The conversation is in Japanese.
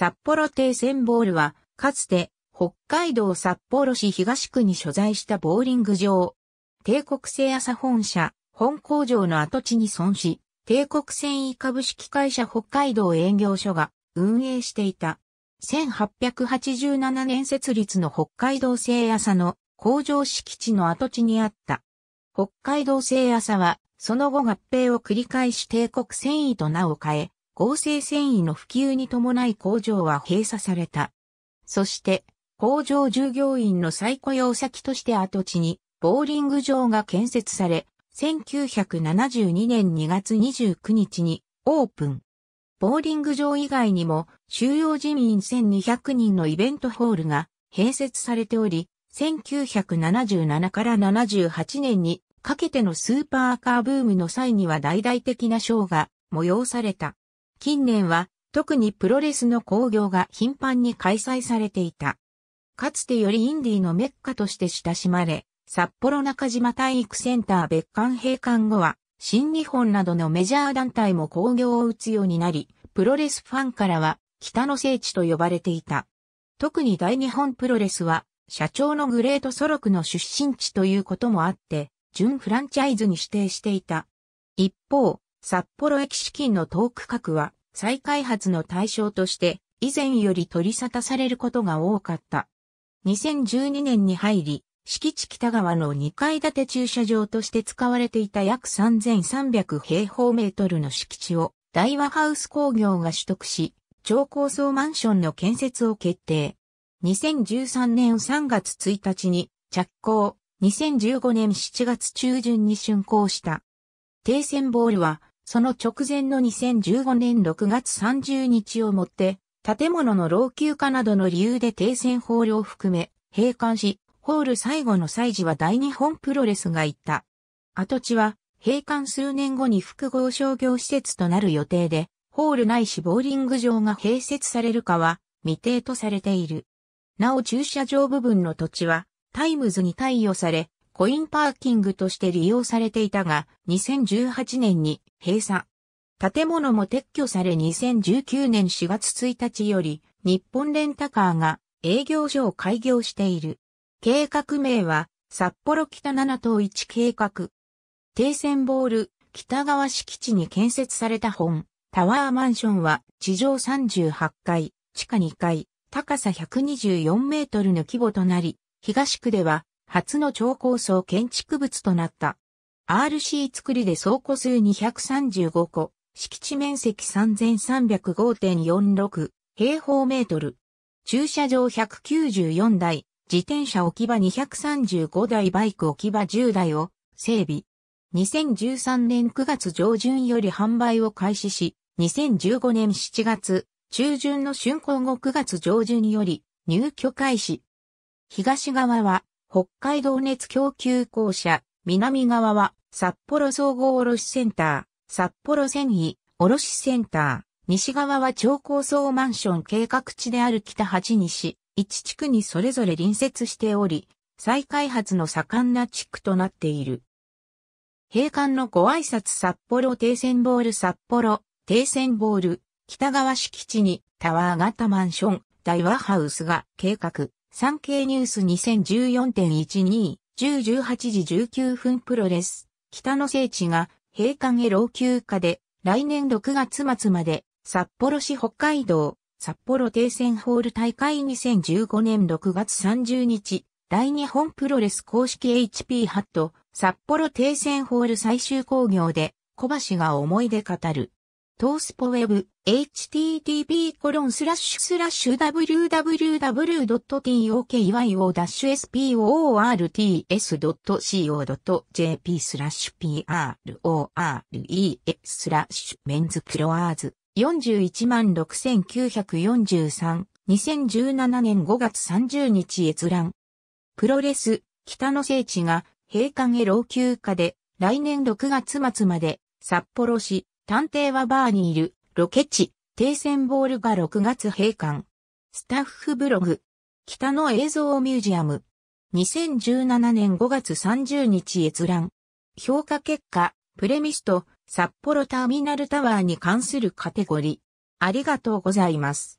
札幌停戦ボールは、かつて、北海道札幌市東区に所在したボーリング場。帝国製朝本社、本工場の跡地に損し、帝国繊維株式会社北海道営業所が運営していた。1887年設立の北海道製朝の工場敷地の跡地にあった。北海道製朝は、その後合併を繰り返し帝国繊維と名を変え、合成繊維の普及に伴い工場は閉鎖された。そして、工場従業員の再雇用先として跡地に、ボーリング場が建設され、1972年2月29日にオープン。ボーリング場以外にも収容人員1200人のイベントホールが併設されており、1977から78年にかけてのスーパーカーブームの際には大々的なショーが催された。近年は特にプロレスの興行が頻繁に開催されていた。かつてよりインディーのメッカとして親しまれ、札幌中島体育センター別館閉館後は、新日本などのメジャー団体も興行を打つようになり、プロレスファンからは北の聖地と呼ばれていた。特に大日本プロレスは、社長のグレートソロクの出身地ということもあって、純フランチャイズに指定していた。一方、札幌駅資金の遠く角は再開発の対象として以前より取り沙汰されることが多かった。2012年に入り、敷地北側の2階建て駐車場として使われていた約3300平方メートルの敷地を大和ハウス工業が取得し、超高層マンションの建設を決定。2013年3月1日に着工、2015年7月中旬に竣工した。停戦ボールはその直前の2015年6月30日をもって、建物の老朽化などの理由で停戦ホールを含め、閉館し、ホール最後の祭事は大日本プロレスが行った。跡地は、閉館数年後に複合商業施設となる予定で、ホールないしボーリング場が併設されるかは未定とされている。なお駐車場部分の土地はタイムズに貸与され、コインパーキングとして利用されていたが、2018年に閉鎖。建物も撤去され2019年4月1日より、日本レンタカーが営業所を開業している。計画名は、札幌北7等1計画。停戦ボール、北側敷地に建設された本、タワーマンションは、地上38階、地下2階、高さ124メートルの規模となり、東区では、初の超高層建築物となった。RC 作りで倉庫数235個、敷地面積3305.46平方メートル。駐車場194台、自転車置き場235台、バイク置き場10台を整備。2013年9月上旬より販売を開始し、2015年7月中旬の竣工後9月上旬より入居開始。東側は北海道熱供給公社、南側は札幌総合卸センター、札幌繊維卸センター、西側は超高層マンション計画地である北八西、一地区にそれぞれ隣接しており、再開発の盛んな地区となっている。閉館のご挨拶札幌停戦ボール札幌停戦ボール北側敷地にタワー型マンション大和ハウスが計画。産経ニュース2014.12、10、18時19分プロレス、北の聖地が閉館へ老朽化で、来年6月末まで、札幌市北海道、札幌停戦ホール大会2015年6月30日、大日本プロレス公式 HP ハット、札幌停戦ホール最終工業で、小橋が思い出語る。トースポウェブ、http://www.tokyo-sports.co.jp スラッシュ prores スラッシュメンズクロワーズ416,943 2017年5月30日閲覧。プロレス、北の聖地が、閉館へ老朽化で、来年6月末まで、札幌市、探偵はバーにいる、ロケ地、停戦ボールが6月閉館。スタッフブログ、北の映像ミュージアム。2017年5月30日閲覧。評価結果、プレミスト、札幌ターミナルタワーに関するカテゴリー。ありがとうございます。